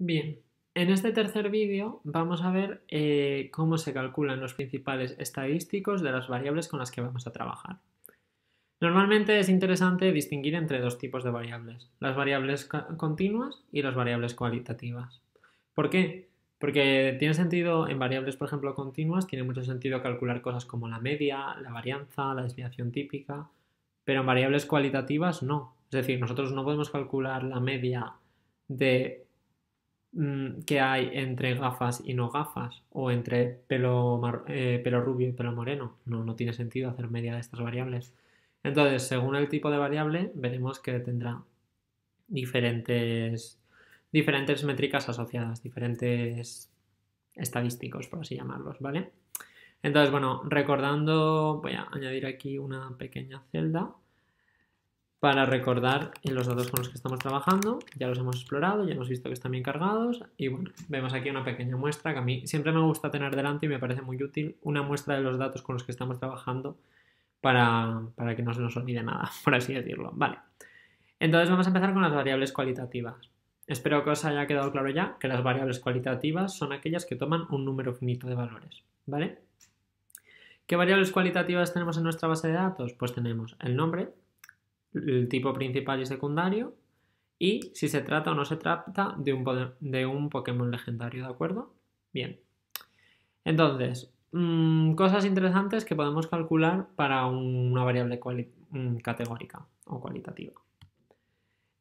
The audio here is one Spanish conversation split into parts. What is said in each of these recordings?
Bien, en este tercer vídeo vamos a ver eh, cómo se calculan los principales estadísticos de las variables con las que vamos a trabajar. Normalmente es interesante distinguir entre dos tipos de variables, las variables continuas y las variables cualitativas. ¿Por qué? Porque tiene sentido en variables, por ejemplo, continuas, tiene mucho sentido calcular cosas como la media, la varianza, la desviación típica, pero en variables cualitativas no. Es decir, nosotros no podemos calcular la media de Mm, que hay entre gafas y no gafas, o entre pelo, eh, rubio y pelo moreno. No, tiene sentido hacer media de estas variables. Entonces, según el tipo de variable, veremos que tendrá diferentes, diferentes métricas asociadas, diferentes estadísticos, por así llamarlos, ¿vale? Entonces, bueno, recordando, voy a añadir aquí una pequeña celda para recordar los datos con los que estamos trabajando. Ya los hemos explorado, ya hemos visto que están bien cargados y bueno, vemos aquí una pequeña muestra que a mí siempre me gusta tener delante y me parece muy útil una muestra de los datos con los que estamos trabajando para, para que no se nos olvide nada, por así decirlo. Vale, entonces vamos a empezar con las variables cualitativas. Espero que os haya quedado claro ya que las variables cualitativas son aquellas que toman un número finito de valores, ¿vale? ¿Qué variables cualitativas tenemos en nuestra base de datos? Pues tenemos el nombre, el tipo principal y secundario, y si se trata o no se trata de un, de un Pokémon legendario, ¿de acuerdo? Bien. Entonces, mm, cosas interesantes que podemos calcular para una variable mm, categórica o cualitativa.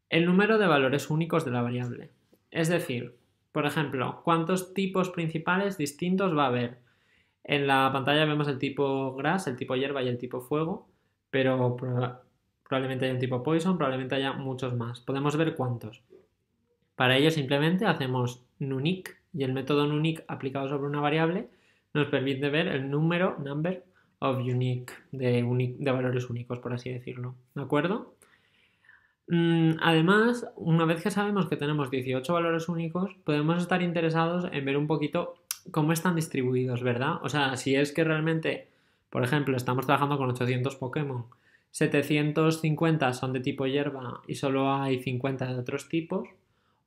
El número de valores únicos de la variable. Es decir, por ejemplo, cuántos tipos principales distintos va a haber. En la pantalla vemos el tipo gras, el tipo hierba y el tipo fuego, pero Probablemente haya un tipo Poison, probablemente haya muchos más. Podemos ver cuántos. Para ello simplemente hacemos nunic y el método nunic aplicado sobre una variable nos permite ver el número, number of unique, de, de valores únicos, por así decirlo. ¿De acuerdo? Mm, además, una vez que sabemos que tenemos 18 valores únicos, podemos estar interesados en ver un poquito cómo están distribuidos, ¿verdad? O sea, si es que realmente, por ejemplo, estamos trabajando con 800 Pokémon 750 son de tipo hierba y solo hay 50 de otros tipos,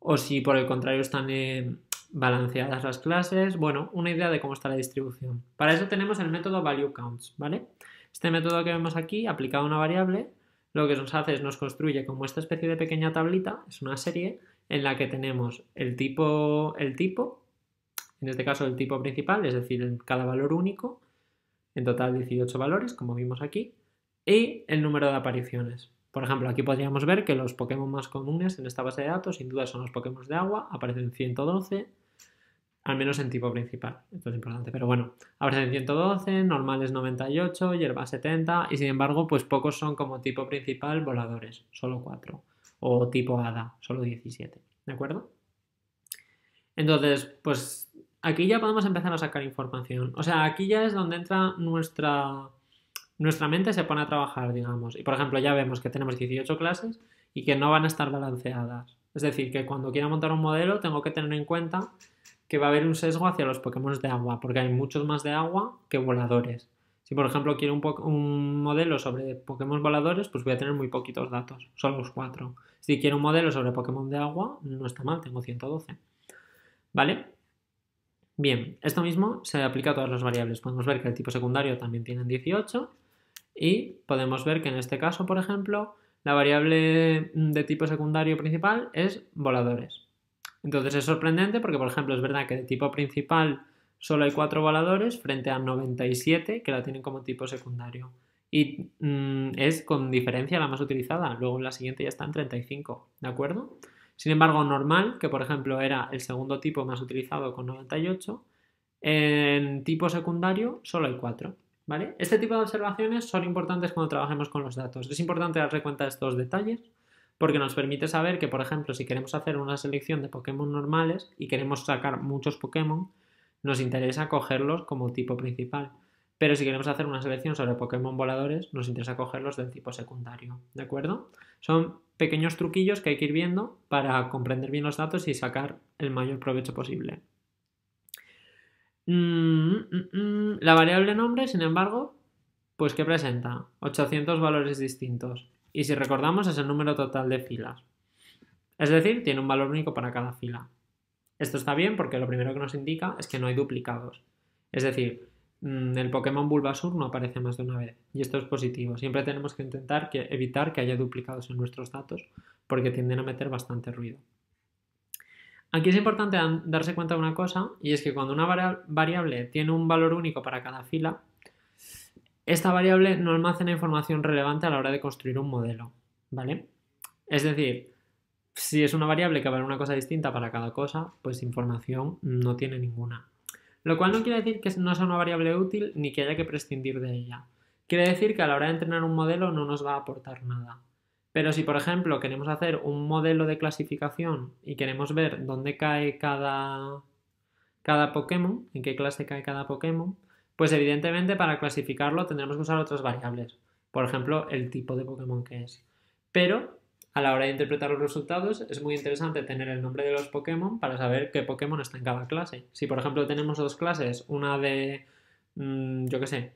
o si por el contrario están eh, balanceadas las clases, bueno, una idea de cómo está la distribución. Para eso tenemos el método value counts, ¿vale? Este método que vemos aquí, aplicado a una variable, lo que nos hace es nos construye como esta especie de pequeña tablita, es una serie en la que tenemos el tipo, el tipo, en este caso el tipo principal, es decir, cada valor único, en total 18 valores, como vimos aquí, y el número de apariciones. Por ejemplo, aquí podríamos ver que los Pokémon más comunes en esta base de datos sin duda son los Pokémon de agua, aparecen 112, al menos en tipo principal, esto es importante, pero bueno, aparecen 112, normales 98, hierba 70 y sin embargo pues pocos son como tipo principal voladores, solo 4 o tipo hada, solo 17, ¿de acuerdo? Entonces, pues aquí ya podemos empezar a sacar información, o sea, aquí ya es donde entra nuestra nuestra mente se pone a trabajar, digamos. Y por ejemplo, ya vemos que tenemos 18 clases y que no van a estar balanceadas. Es decir, que cuando quiera montar un modelo tengo que tener en cuenta que va a haber un sesgo hacia los Pokémon de agua, porque hay muchos más de agua que voladores. Si por ejemplo quiero un, un modelo sobre Pokémon voladores, pues voy a tener muy poquitos datos, solo los cuatro. Si quiero un modelo sobre Pokémon de agua, no está mal, tengo 112. ¿Vale? Bien, esto mismo se aplica a todas las variables. Podemos ver que el tipo secundario también tiene 18 y podemos ver que en este caso, por ejemplo, la variable de tipo secundario principal es voladores. Entonces es sorprendente porque, por ejemplo, es verdad que de tipo principal solo hay cuatro voladores frente a 97 que la tienen como tipo secundario. Y mm, es con diferencia la más utilizada. Luego en la siguiente ya está en 35, ¿de acuerdo? Sin embargo, normal, que por ejemplo era el segundo tipo más utilizado con 98, en tipo secundario solo hay 4. ¿Vale? Este tipo de observaciones son importantes cuando trabajemos con los datos. Es importante darse cuenta de estos detalles porque nos permite saber que, por ejemplo, si queremos hacer una selección de Pokémon normales y queremos sacar muchos Pokémon, nos interesa cogerlos como tipo principal. Pero si queremos hacer una selección sobre Pokémon voladores, nos interesa cogerlos del tipo secundario. ¿De acuerdo? Son pequeños truquillos que hay que ir viendo para comprender bien los datos y sacar el mayor provecho posible. Mm, mm, mm. La variable nombre, sin embargo, pues que presenta 800 valores distintos. Y si recordamos es el número total de filas. Es decir, tiene un valor único para cada fila. Esto está bien porque lo primero que nos indica es que no hay duplicados. Es decir, el Pokémon Bulbasur no aparece más de una vez. Y esto es positivo. Siempre tenemos que intentar que, evitar que haya duplicados en nuestros datos porque tienden a meter bastante ruido. Aquí es importante darse cuenta de una cosa, y es que cuando una variable tiene un valor único para cada fila, esta variable no almacena información relevante a la hora de construir un modelo, ¿vale? Es decir, si es una variable que vale una cosa distinta para cada cosa, pues información no tiene ninguna. Lo cual no quiere decir que no sea una variable útil ni que haya que prescindir de ella. Quiere decir que a la hora de entrenar un modelo no nos va a aportar nada. Pero si, por ejemplo, queremos hacer un modelo de clasificación y queremos ver dónde cae cada, cada Pokémon, en qué clase cae cada Pokémon, pues evidentemente para clasificarlo tendremos que usar otras variables. Por ejemplo, el tipo de Pokémon que es. Pero a la hora de interpretar los resultados es muy interesante tener el nombre de los Pokémon para saber qué Pokémon está en cada clase. Si por ejemplo tenemos dos clases, una de, mm, yo qué sé,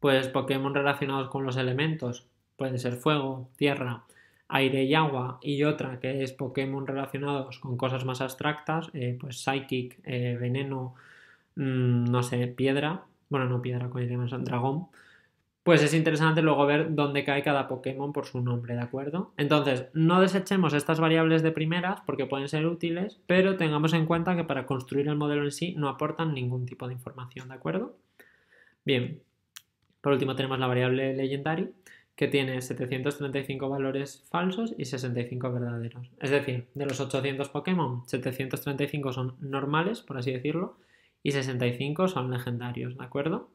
pues Pokémon relacionados con los elementos puede ser fuego, tierra, aire y agua, y otra que es Pokémon relacionados con cosas más abstractas, eh, pues Psychic, eh, Veneno, mm, no sé, Piedra, bueno, no Piedra, con son Dragón, pues es interesante luego ver dónde cae cada Pokémon por su nombre, ¿de acuerdo? Entonces, no desechemos estas variables de primeras porque pueden ser útiles, pero tengamos en cuenta que para construir el modelo en sí no aportan ningún tipo de información, ¿de acuerdo? Bien, por último tenemos la variable legendary, que tiene 735 valores falsos y 65 verdaderos. Es decir, de los 800 Pokémon, 735 son normales, por así decirlo, y 65 son legendarios, ¿de acuerdo?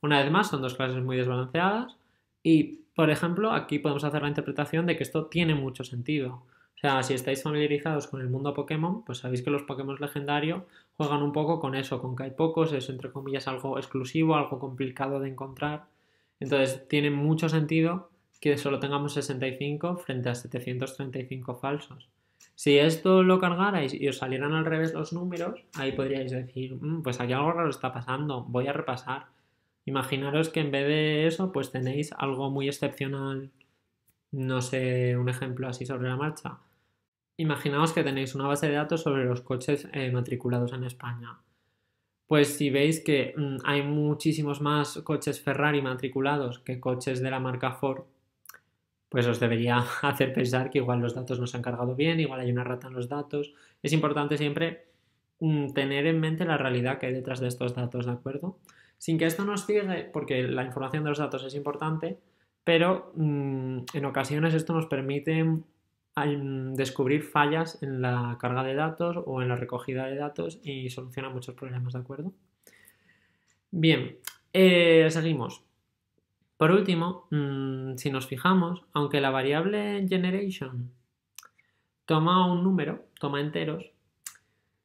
Una vez más, son dos clases muy desbalanceadas y, por ejemplo, aquí podemos hacer la interpretación de que esto tiene mucho sentido. O sea, si estáis familiarizados con el mundo Pokémon, pues sabéis que los Pokémon legendarios juegan un poco con eso, con que hay pocos, es entre comillas algo exclusivo, algo complicado de encontrar entonces, tiene mucho sentido que solo tengamos 65 frente a 735 falsos. Si esto lo cargarais y os salieran al revés los números, ahí podríais decir, mm, pues aquí algo raro está pasando, voy a repasar. Imaginaros que en vez de eso, pues tenéis algo muy excepcional, no sé, un ejemplo así sobre la marcha. Imaginaos que tenéis una base de datos sobre los coches eh, matriculados en España pues si veis que mm, hay muchísimos más coches Ferrari matriculados que coches de la marca Ford, pues os debería hacer pensar que igual los datos no se han cargado bien, igual hay una rata en los datos. Es importante siempre mm, tener en mente la realidad que hay detrás de estos datos, ¿de acuerdo? Sin que esto nos ciegue, porque la información de los datos es importante, pero mm, en ocasiones esto nos permite descubrir fallas en la carga de datos o en la recogida de datos y soluciona muchos problemas, ¿de acuerdo? Bien, eh, seguimos. Por último, mm, si nos fijamos, aunque la variable generation toma un número, toma enteros,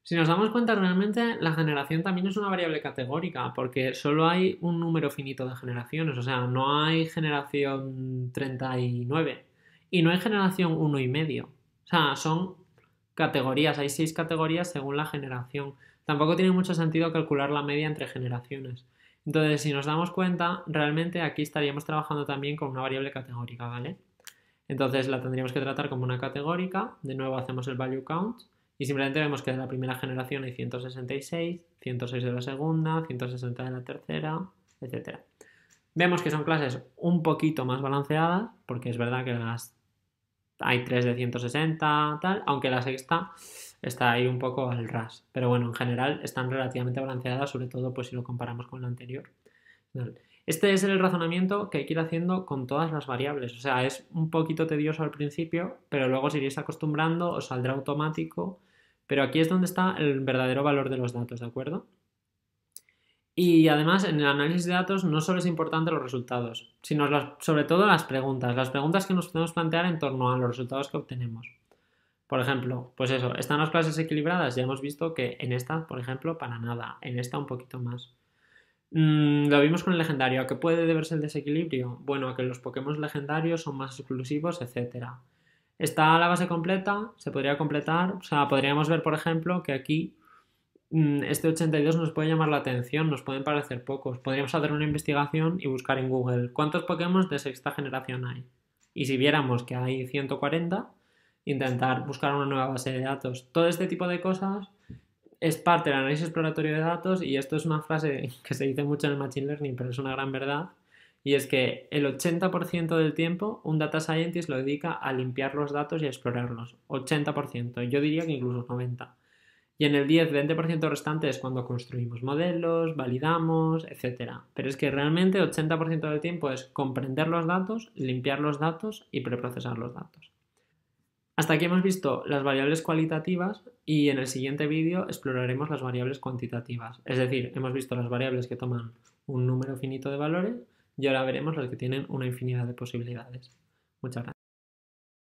si nos damos cuenta realmente la generación también es una variable categórica porque solo hay un número finito de generaciones, o sea, no hay generación 39, y no hay generación uno y medio. O sea, son categorías, hay seis categorías según la generación. Tampoco tiene mucho sentido calcular la media entre generaciones. Entonces, si nos damos cuenta, realmente aquí estaríamos trabajando también con una variable categórica, ¿vale? Entonces la tendríamos que tratar como una categórica. De nuevo hacemos el value count y simplemente vemos que de la primera generación hay 166, 106 de la segunda, 160 de la tercera, etc. Vemos que son clases un poquito más balanceadas, porque es verdad que las hay 3 de 160, tal, aunque la sexta está ahí un poco al ras. Pero bueno, en general están relativamente balanceadas, sobre todo pues si lo comparamos con la anterior. Este es el razonamiento que hay que ir haciendo con todas las variables. O sea, es un poquito tedioso al principio, pero luego os iréis acostumbrando, os saldrá automático. Pero aquí es donde está el verdadero valor de los datos, ¿de acuerdo? Y además, en el análisis de datos no solo es importante los resultados, sino sobre todo las preguntas, las preguntas que nos podemos plantear en torno a los resultados que obtenemos. Por ejemplo, pues eso, ¿están las clases equilibradas? Ya hemos visto que en esta, por ejemplo, para nada, en esta un poquito más. Mm, lo vimos con el legendario, ¿a qué puede deberse el desequilibrio? Bueno, a que los Pokémon legendarios son más exclusivos, etc. ¿Está la base completa? Se podría completar, o sea, podríamos ver, por ejemplo, que aquí Mm, este 82 nos puede llamar la atención, nos pueden parecer pocos. Podríamos hacer una investigación y buscar en Google cuántos Pokémon de sexta generación hay. Y si viéramos que hay 140, intentar buscar una nueva base de datos. Todo este tipo de cosas es parte del análisis exploratorio de datos y esto es una frase que se dice mucho en el Machine Learning, pero es una gran verdad. Y es que el 80% del tiempo un data scientist lo dedica a limpiar los datos y a explorarlos. 80%. Yo diría que incluso 90%. Y en el 10-20% restante es cuando construimos modelos, validamos, etc. Pero es que realmente 80% del tiempo es comprender los datos, limpiar los datos y preprocesar los datos. Hasta aquí hemos visto las variables cualitativas y en el siguiente vídeo exploraremos las variables cuantitativas. Es decir, hemos visto las variables que toman un número finito de valores y ahora veremos las que tienen una infinidad de posibilidades. Muchas gracias.